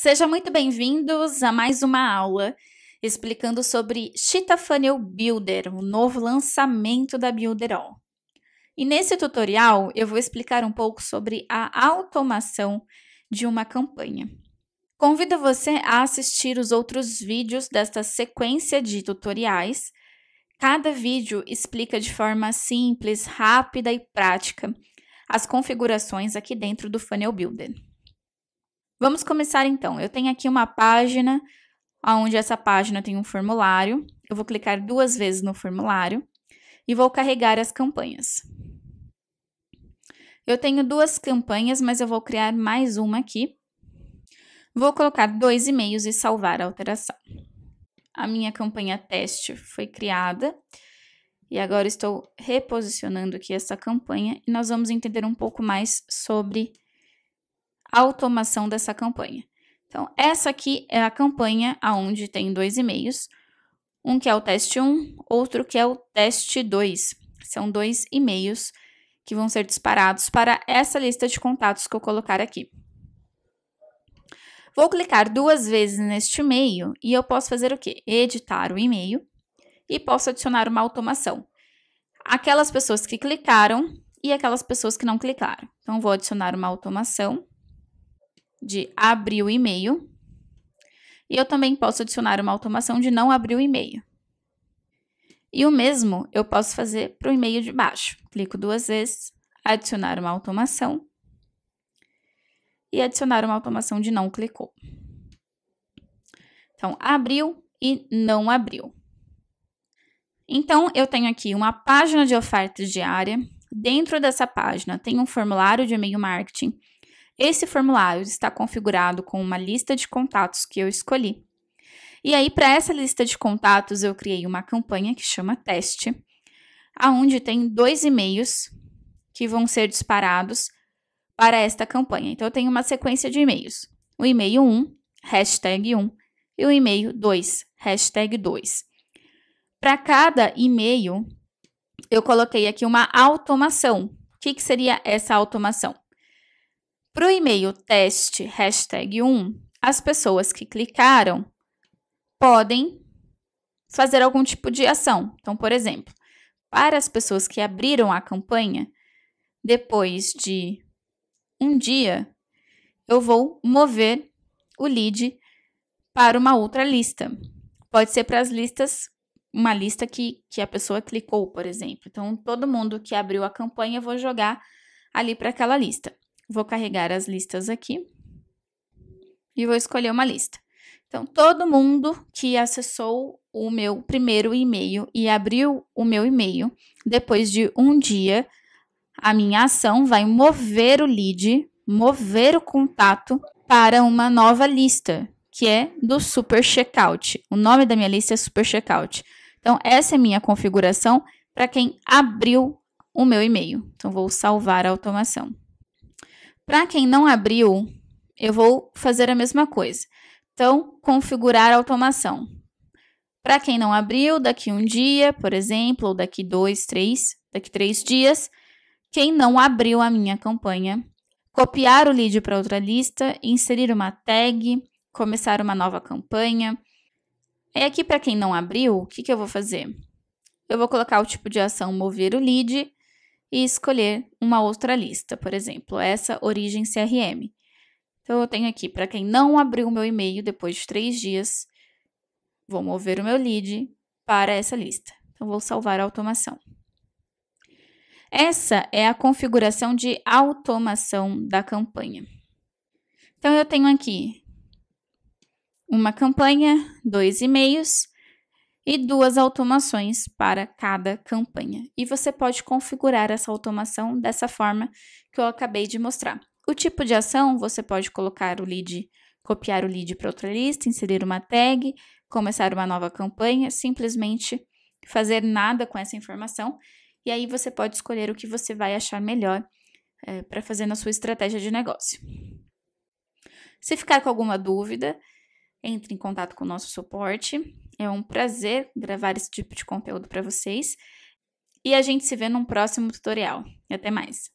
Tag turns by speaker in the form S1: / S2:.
S1: Sejam muito bem-vindos a mais uma aula explicando sobre Cheetah Funnel Builder, o novo lançamento da Builderall. E nesse tutorial eu vou explicar um pouco sobre a automação de uma campanha. Convido você a assistir os outros vídeos desta sequência de tutoriais. Cada vídeo explica de forma simples, rápida e prática as configurações aqui dentro do Funnel Builder. Vamos começar então. Eu tenho aqui uma página, onde essa página tem um formulário. Eu vou clicar duas vezes no formulário e vou carregar as campanhas. Eu tenho duas campanhas, mas eu vou criar mais uma aqui. Vou colocar dois e-mails e salvar a alteração. A minha campanha teste foi criada e agora estou reposicionando aqui essa campanha e nós vamos entender um pouco mais sobre automação dessa campanha. Então, essa aqui é a campanha aonde tem dois e-mails, um que é o teste 1, outro que é o teste 2. São dois e-mails que vão ser disparados para essa lista de contatos que eu colocar aqui. Vou clicar duas vezes neste e-mail e eu posso fazer o quê? Editar o e-mail e posso adicionar uma automação. Aquelas pessoas que clicaram e aquelas pessoas que não clicaram. Então, vou adicionar uma automação de abrir o e-mail. E eu também posso adicionar uma automação de não abrir o e-mail. E o mesmo eu posso fazer para o e-mail de baixo. Clico duas vezes, adicionar uma automação e adicionar uma automação de não clicou. Então, abriu e não abriu. Então, eu tenho aqui uma página de ofertas diária. Dentro dessa página tem um formulário de e-mail marketing esse formulário está configurado com uma lista de contatos que eu escolhi. E aí, para essa lista de contatos, eu criei uma campanha que chama Teste, aonde tem dois e-mails que vão ser disparados para esta campanha. Então, eu tenho uma sequência de e-mails. O e-mail 1, hashtag 1, e o e-mail 2, hashtag 2. Para cada e-mail, eu coloquei aqui uma automação. O que, que seria essa automação? Para o e-mail teste hashtag 1, as pessoas que clicaram podem fazer algum tipo de ação. Então, por exemplo, para as pessoas que abriram a campanha, depois de um dia, eu vou mover o lead para uma outra lista. Pode ser para as listas, uma lista que, que a pessoa clicou, por exemplo. Então, todo mundo que abriu a campanha, eu vou jogar ali para aquela lista. Vou carregar as listas aqui e vou escolher uma lista. Então, todo mundo que acessou o meu primeiro e-mail e abriu o meu e-mail, depois de um dia, a minha ação vai mover o lead, mover o contato para uma nova lista, que é do Super Checkout. O nome da minha lista é Super Checkout. Então, essa é a minha configuração para quem abriu o meu e-mail. Então, vou salvar a automação. Para quem não abriu, eu vou fazer a mesma coisa. Então, configurar automação. Para quem não abriu, daqui um dia, por exemplo, ou daqui dois, três, daqui três dias, quem não abriu a minha campanha, copiar o lead para outra lista, inserir uma tag, começar uma nova campanha. É e aqui, para quem não abriu, o que, que eu vou fazer? Eu vou colocar o tipo de ação mover o lead e escolher uma outra lista, por exemplo, essa origem CRM. Então eu tenho aqui, para quem não abriu o meu e-mail depois de três dias, vou mover o meu lead para essa lista. Então vou salvar a automação. Essa é a configuração de automação da campanha. Então eu tenho aqui uma campanha, dois e-mails, e duas automações para cada campanha. E você pode configurar essa automação dessa forma que eu acabei de mostrar. O tipo de ação, você pode colocar o lead, copiar o lead para outra lista, inserir uma tag, começar uma nova campanha, simplesmente fazer nada com essa informação. E aí você pode escolher o que você vai achar melhor é, para fazer na sua estratégia de negócio. Se ficar com alguma dúvida, entre em contato com o nosso suporte é um prazer gravar esse tipo de conteúdo para vocês e a gente se vê num próximo tutorial. E Até mais!